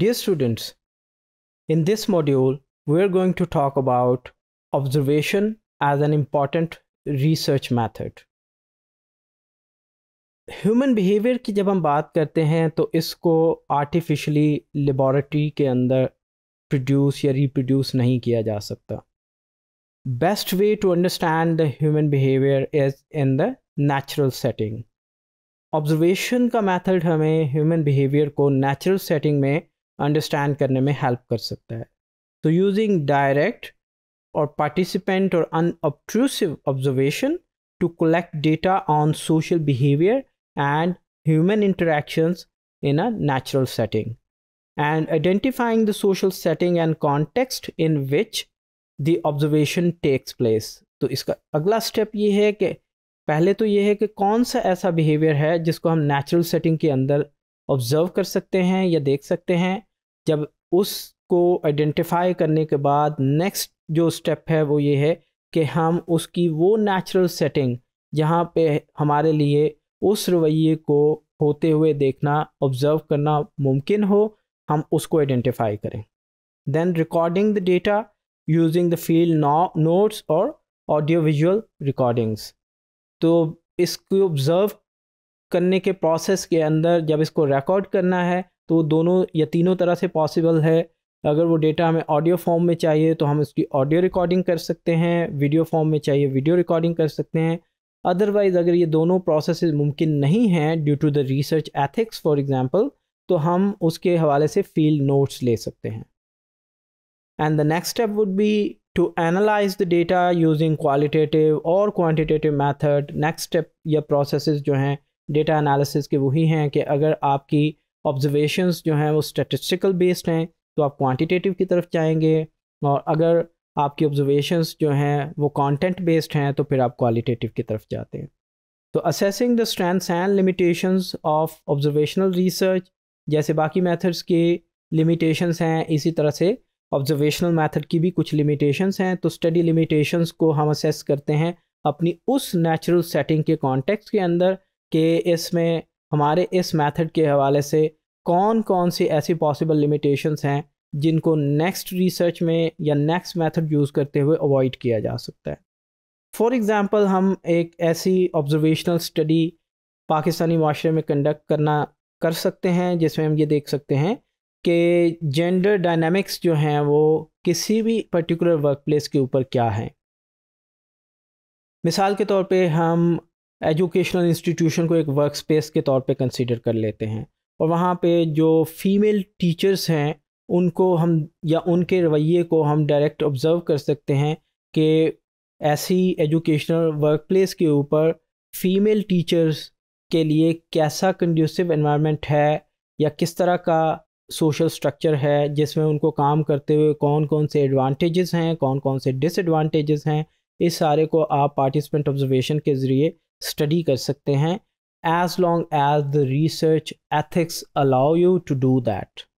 Dear students, in this module, we're going to talk about observation as an important research method. Human behaviour की जब हम बात करते हैं तो इसको आर्टिफिशली लेबॉरेटरी के अंदर प्रोड्यूस या रिप्रोड्यूस नहीं किया जा सकता best way to understand the human behaviour is in the natural setting observation का मेथड हमें ह्यूमन बिहेवियर को नेचुरल सेटिंग में अंडरस्टैंड करने में हेल्प कर सकता है तो यूजिंग डायरेक्ट और पार्टिसिपेंट और unobtrusive observation to collect data on social behaviour and human interactions in a natural setting and identifying the social setting and context in which the observation takes place तो इसका अगला step ये है कि पहले तो ये है कि कौन सा ऐसा बिहेवियर है जिसको हम नेचुरल सेटिंग के अंदर ऑब्ज़र्व कर सकते हैं या देख सकते हैं जब उसको आइडेंटिफाई करने के बाद नेक्स्ट जो स्टेप है वो ये है कि हम उसकी वो नेचुरल सेटिंग जहाँ पे हमारे लिए उस रवैये को होते हुए देखना ऑब्ज़र्व करना मुमकिन हो हम उसको आइडेंटिफाई करें then recording the data using the field notes और ऑडियो विजुअल रिकॉर्डिंग्स तो इसको ऑब्ज़र्व करने के प्रोसेस के अंदर जब इसको रिकॉर्ड करना है तो दोनों या तीनों तरह से पॉसिबल है अगर वो डेटा हमें ऑडियो फॉर्म में चाहिए तो हम उसकी ऑडियो रिकॉर्डिंग कर सकते हैं वीडियो फॉर्म में चाहिए वीडियो रिकॉर्डिंग कर सकते हैं अदरवाइज़ अगर ये दोनों प्रोसेस मुमकिन नहीं हैं due to the research ethics for example तो हम उसके हवाले से फील्ड नोट्स ले सकते हैं and the next step would be to analyse the data using qualitative और क्वान्टिटेटिव मैथड नेक्स्ट स्टेप या प्रोसेस जो हैं डेटा एनालिसिस के वही हैं कि अगर आपकी ऑब्जर्वेशंस जो हैं वो स्टेटिस्टिकल बेस्ड हैं तो आप क्वांटिटेटिव की तरफ जाएंगे और अगर आपकी ऑब्जर्वेशंस जो हैं वो कंटेंट बेस्ड हैं तो फिर आप क्वालिटेटिव की तरफ जाते हैं तो assessing the strengths and limitations of observational research जैसे बाकी मेथड्स के लिमिटेशंस हैं इसी तरह से ऑब्जर्वेशनल मेथड की भी कुछ लिमिटेशंस हैं तो स्टडी लिमिटेशंस को हम असेस करते हैं अपनी उस नेचुरल सेटिंग के कॉन्टेक्स्ट के अंदर कि इसमें हमारे इस मेथड के हवाले से कौन कौन सी ऐसी पॉसिबल लिमिटेशंस हैं जिनको नेक्स्ट रिसर्च में या नेक्स्ट मेथड यूज़ करते हुए अवॉइड किया जा सकता है फॉर एग्ज़ाम्पल हम एक ऐसी ऑब्जर्वेशनल स्टडी पाकिस्तानी माशरे में कंडक्ट करना कर सकते हैं जिसमें हम ये देख सकते हैं कि जेंडर डायनामिक्स जो हैं वो किसी भी पर्टिकुलर वर्क प्लेस के ऊपर क्या हैं मिसाल के तौर पे हम एजुकेशनल इंस्टीट्यूशन को एक वर्क स्पेस के तौर पे कंसीडर कर लेते हैं और वहाँ पे जो फीमेल टीचर्स हैं उनको हम या उनके रवैये को हम डायरेक्ट ऑब्ज़र्व कर सकते हैं कि ऐसी एजुकेशनल वर्क प्लेस के ऊपर फीमेल टीचर्स के लिए कैसा कंड्यूसिव इन्वामेंट है या किस तरह का सोशल स्ट्रक्चर है जिसमें उनको काम करते हुए कौन कौन से एडवांटेजेस हैं कौन कौन से डिसएडवांटेजेस हैं इस सारे को आप पार्टिसिपेंट ऑब्जर्वेशन के ज़रिए स्टडी कर सकते हैं as long as the research ethics allow you to do that